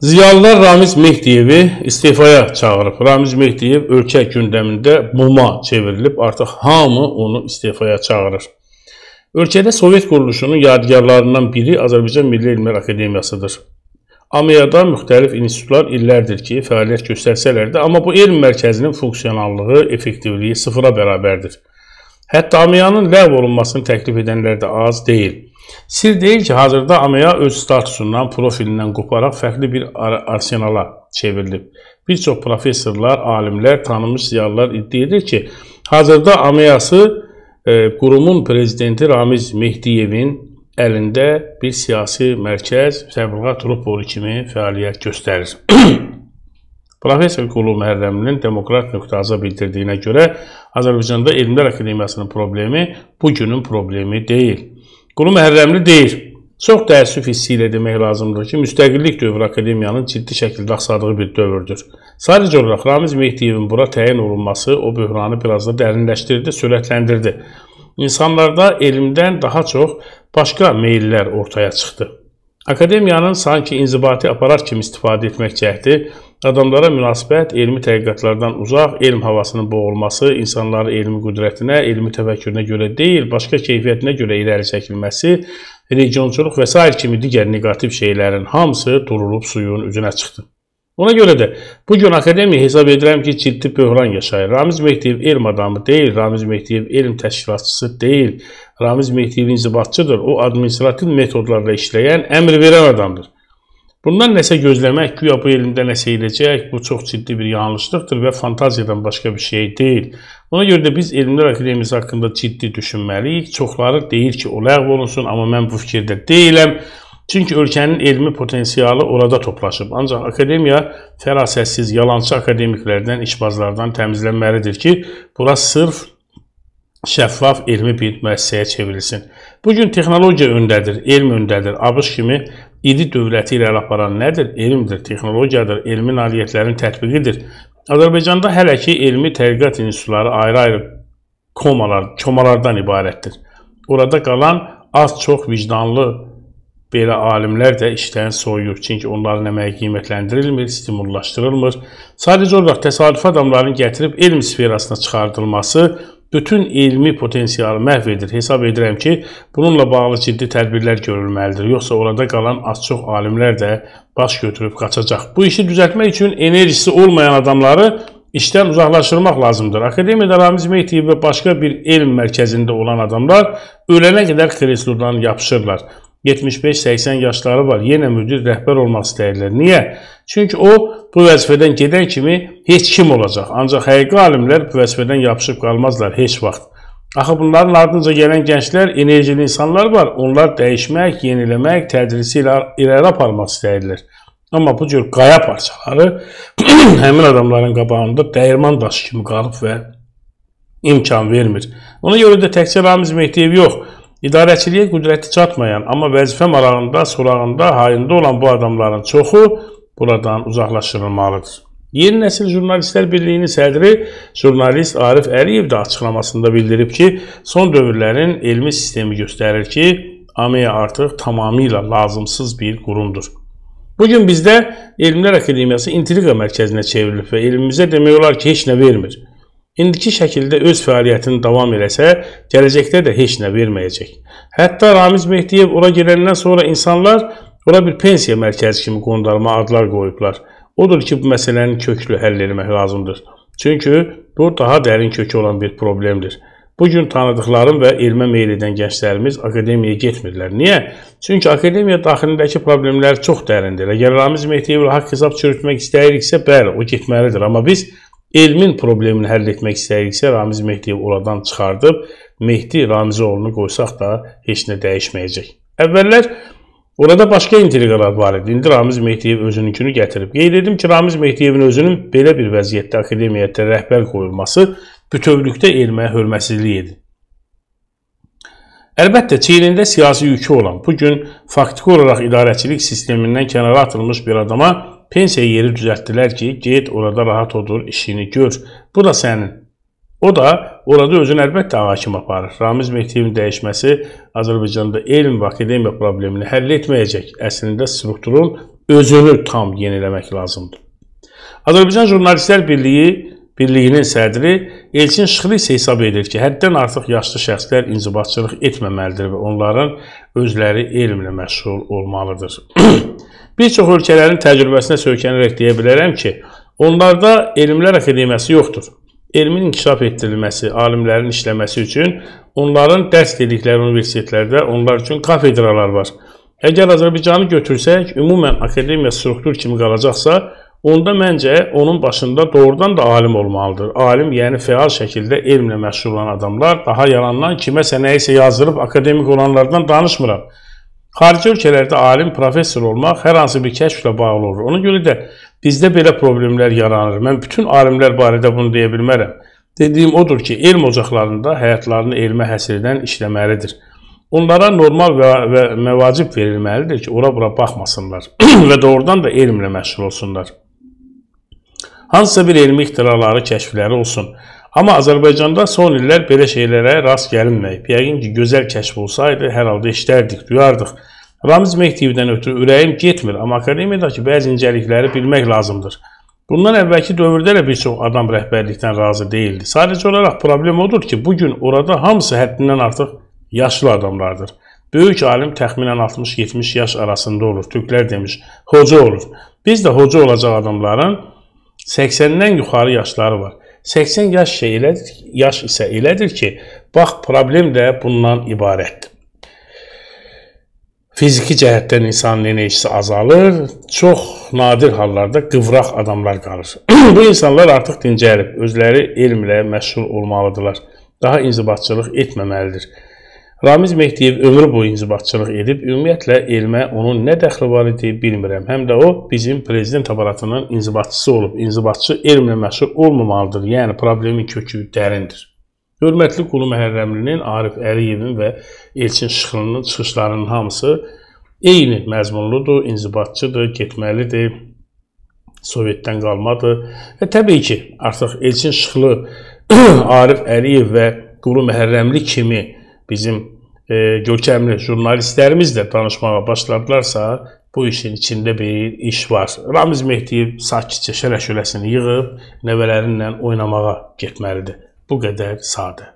Ziyalılar Ramiz Mehdiyevi istifaya çağırıb. Ramiz Mehdiyev ölkə gündəmində muma çevrilib, artıq hamı onu istifaya çağırır. Ölkədə Sovet quruluşunun yadigarlarından biri Azərbaycan Milli Elmlər Akademiyasıdır. AMİA-da müxtəlif institutlar illərdir ki, fəaliyyət göstərsələr də, amma bu elm mərkəzinin funksionallığı, effektivliyi sıfıra bərabərdir. Hətta AMİA-nın ləğv olunmasını təklif edənlər də az deyil. Sir deyil ki, hazırda AMEA öz statusundan, profilindən qoparaq fərqli bir arsenala çevrilib. Bir çox professorlar, alimlər, tanınmış ziyarlar iddia edir ki, hazırda AMEA-sı e, qurumun prezidenti Ramiz Mehdiyevin əlində bir siyasi mərkəz, təbliğat ruporu kimi fəaliyyət göstərir. Professor Qulu Məhərrəminin demokrat nöqtəza bildirdiyinə görə Azərbaycanda Elmlər Akademiyasının problemi bugünün problemi deyil. Qulu Məhərrəmli deyir, çox təəssüf hissi ilə demək lazımdır ki, müstəqillik dövrü akademiyanın ciddi şəkildə axsadığı bir dövrdür. Sadəcə olaraq Ramiz Mehdiyevin bura təyin olunması o böhranı biraz da dərinləşdirdi, sürətləndirdi. İnsanlarda elmdən daha çox başqa meyllər ortaya çıxdı. Akademiyanın sanki inzibati aparat kimi istifadə etmək cəhdi Adamlara münasibət elmi tədqiqatlardan uzaq, elm havasının boğulması, insanların elmi qüdrətinə, elmi təfəkkürünə görə deyil, başqa keyfiyyətinə görə irəli çəkilməsi, regionçuluq və s. kimi digər neqativ şeylərin hamısı durulub suyun üzünə çıxdı. Ona görə də bu gün akademiya hesab edirəm ki, ciddi böhran yaşayır. Ramiz Mehdiyev elm adamı deyil, Ramiz Mehdiyev elm təşkilatçısı deyil. Ramiz Mehdiyev inzibatçıdır. O administrativ metodlarla işləyən, əmr verən adamdır. Bundan nəsə gözləmək, güya bu elmdə nəsə eləyəcək, bu çox ciddi bir yanlışlıqdır və fantaziyadan başqa bir şey deyil. Ona görə də biz Elmlər Akademiyası haqqında ciddi düşünməliyik. Çoxları deyir ki, o ləğv olunsun, amma mən bu fikirdə deyiləm. Çünki ölkənin elmi potensialı orada toplaşıb. Ancaq akademiya fərasətsiz, yalançı akademiklərdən, işbazlardan təmizlənməlidir ki, bura sırf şəffaf elmi bir müəssisəyə çevrilsin. Bu gün texnologiya öndədir, elm öndədir. ABŞ kimi İdi dövləti ilə aparan nədir? Elmdir, texnologiyadır, elmi nailiyyətlərin tətbiqidir. Azərbaycanda hələ ki elmi tədqiqat institutları ayrı-ayrı komalar, komalardan ibarətdir. Orada qalan az-çox vicdanlı belə alimlər də işdən soyuyub, çünki onların əməyi qiymətləndirilmir, stimullaşdırılmır. Sadəcə olaraq təsadüf adamların gətirib elm sferasına çıxardılması bütün elmi potensialı məhv edir. Hesab edirəm ki, bununla bağlı ciddi tədbirlər görülməlidir. Yoxsa orada qalan az-çox alimlər də baş götürüb qaçacaq. Bu işi düzəltmək üçün enerjisi olmayan adamları işdən uzaqlaşdırmaq lazımdır. Akademiyada Ramiz Mehdiyev və başqa bir elm mərkəzində olan adamlar ölənə qədər kreslodan yapışırlar. 75-80 yaşları var. Yenə müdir rəhbər olmaq istəyirlər. Niyə? Çünki o bu vəzifədən gedən kimi heç kim olacaq. Ancaq həqiqi alimlər bu vəzifədən yapışıb qalmazlar heç vaxt. Axı bunların ardınca gələn gənclər enerjili insanlar var. Onlar dəyişmək, yeniləmək, tədrisi ilə irəli aparmaq istəyirlər. Amma bu cür qaya parçaları həmin adamların qabağında dəyirman daşı kimi qalıb və imkan vermir. Ona görə də təkcə Ramiz Mehdiyev yox, idarəçiliyə qüdrəti çatmayan, amma vəzifə marağında, surağında, hayında olan bu adamların çoxu buradan uzaqlaşdırılmalıdır. Yeni Nəsil Jurnalistlər Birliyinin sədri jurnalist Arif Əliyev də açıqlamasında bildirib ki, son dövrlərin elmi sistemi göstərir ki, AMEA e artıq tamamilə lazımsız bir qurumdur. Bugün bizdə Elmlər Akademiyası intriqa mərkəzinə çevrilib və elmimizə demək olar ki, heç nə vermir. İndiki şəkildə öz fəaliyyətini davam eləsə, gələcəkdə də heç nə verməyəcək. Hətta Ramiz Mehdiyev ora girəndən sonra insanlar Buna bir pensiya mərkəzi kimi qondarma adlar qoyublar. Odur ki, bu məsələnin köklü həll etmək lazımdır. Çünki bu daha dərin kökü olan bir problemdir. Bu gün tanıdıqlarım və elmə meyl edən gənclərimiz akademiyaya getmirlər. Niyə? Çünki akademiya daxilindəki problemlər çox dərindir. Əgər Ramiz Mehdiyevlə haqq hesab çürütmək istəyiriksə, bəli, o getməlidir. Amma biz elmin problemini həll etmək istəyiriksə, Ramiz Mehdiyev oradan çıxardıb Mehdi Ramizoğlunu qoysaq da heç nə dəyişməyəcək. Əvvəllər Orada başqa intriqalar var idi. İndi Ramiz Mehdiyev özününkünü gətirib. Qeyd edim ki, Ramiz Mehdiyevin özünün belə bir vəziyyətdə akademiyada rəhbər qoyulması bütövlükdə erməyə hörmətsizlik idi. Əlbəttə, çiynində siyasi yükü olan, bugün faktiki olaraq idarəçilik sistemindən kənara atılmış bir adama pensiya yeri düzəltdilər ki, get orada rahat odur, işini gör, bu da sənin. O da orada özünü əlbəttə hakim aparır. Ramiz Mehdiyevin dəyişməsi Azərbaycanda elm və akademiya problemini həll etməyəcək. Əslində strukturun özünü tam yeniləmək lazımdır. Azərbaycan Jurnalistlər Birliyi Birliyinin sədri Elçin Şıxlı isə hesab edir ki, həddən artıq yaşlı şəxslər inzibatçılıq etməməlidir və onların özləri elmlə məşğul olmalıdır. Bir çox ölkələrin təcrübəsinə söykənərək deyə bilərəm ki, onlarda elmlər akademiyası yoxdur elmin inkişaf etdirilməsi, alimlərin işləməsi üçün onların dərs dedikləri universitetlərdə onlar üçün kafedralar var. Əgər Azərbaycanı götürsək, ümumən akademiya struktur kimi qalacaqsa, onda məncə onun başında doğrudan da alim olmalıdır. Alim, yəni fəal şəkildə elmlə məşğul olan adamlar, daha yalandan kiməsə nəyisə yazdırıb akademik olanlardan danışmıram. Xarici ölkələrdə alim, professor olmaq hər hansı bir kəşflə bağlı olur. Ona görə də bizdə belə problemlər yaranır. Mən bütün alimlər barədə bunu deyə bilmərəm. Dediyim odur ki, elm ocaqlarında həyatlarını elmə həsr edən işləməlidir. Onlara normal və, və məvacib verilməlidir ki, ora-bura baxmasınlar və doğrudan da elmlə məşğul olsunlar. Hansısa bir elmi ixtiraları, kəşfləri olsun. Amma Azərbaycanda son illər belə şeylərə rast gəlinməyib. Yəqin ki, gözəl kəşf olsaydı, hər halda işlərdik, duyardıq. Ramiz Mehdiyevdən ötürü ürəyim getmir, amma akademiyadakı bəzi incəlikləri bilmək lazımdır. Bundan əvvəlki dövrdə də bir çox adam rəhbərlikdən razı değildi. Sadəcə olaraq problem odur ki, bu gün orada hamısı həddindən artıq yaşlı adamlardır. Böyük alim təxminən 60-70 yaş arasında olur. Türklər demiş, hoca olur. Biz də hoca olacaq adamların 80-dən yuxarı yaşları var. 80 yaş şey elədir, yaş isə elədir ki, bax problem də bundan ibarətdir. Fiziki cəhətdən insanın enerjisi azalır, çox nadir hallarda qıvraq adamlar qalır. Bu insanlar artıq dincəlib, özləri elmlə məşğul olmalıdırlar. Daha inzibatçılıq etməməlidir. Ramiz Mehdiyev ömrü boyu inzibatçılıq edib, ümumiyyətlə elmə onun nə dəxli var idi bilmirəm. Həm də o bizim prezident aparatının inzibatçısı olub. İnzibatçı elmlə məşğul olmamalıdır, yəni problemin kökü dərindir. Hörmətli Qulu Məhərrəmlinin, Arif Əliyevin və Elçin Şıxlının çıxışlarının hamısı eyni məzmunludur, inzibatçıdır, getməlidir, Sovetdən qalmadır. Və təbii ki, artıq Elçin Şıxlı, Arif Əliyev və Qulu Məhərrəmli kimi bizim e, görkəmli jurnalistlərimizlə tanışmağa başladılarsa, bu işin içində bir iş var. Ramiz Mehdiyev sakitcə şərəşöləsini yığıb nəvələrinlə oynamağa getməlidir. Bu qədər sadə.